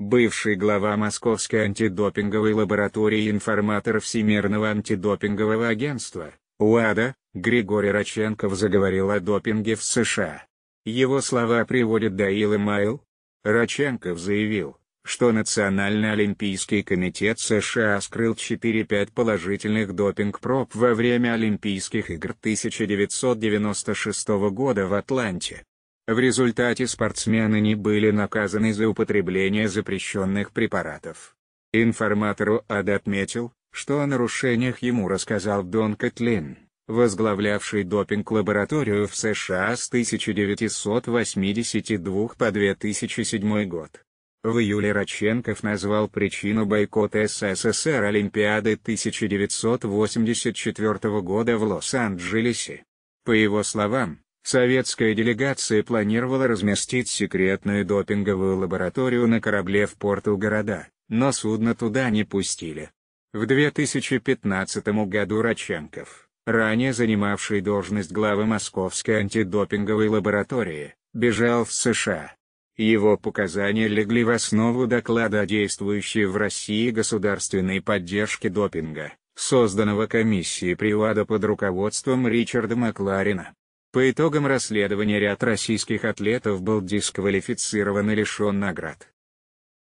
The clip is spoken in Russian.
бывший глава Московской антидопинговой лаборатории информатор Всемирного антидопингового агентства, УАДА, Григорий Раченков заговорил о допинге в США. Его слова приводит Даил Майл. Раченков заявил, что Национальный олимпийский комитет США скрыл 4-5 положительных допинг-проб во время Олимпийских игр 1996 года в Атланте. В результате спортсмены не были наказаны за употребление запрещенных препаратов. Информатору Ад отметил, что о нарушениях ему рассказал Дон Кэтлин, возглавлявший допинг-лабораторию в США с 1982 по 2007 год. В июле Раченков назвал причину бойкота СССР Олимпиады 1984 года в Лос-Анджелесе. По его словам, Советская делегация планировала разместить секретную допинговую лабораторию на корабле в порту города, но судно туда не пустили. В 2015 году Раченков, ранее занимавший должность главы Московской антидопинговой лаборатории, бежал в США. Его показания легли в основу доклада о действующей в России государственной поддержке допинга, созданного комиссией Привада под руководством Ричарда Макларина. По итогам расследования ряд российских атлетов был дисквалифицирован и лишен наград.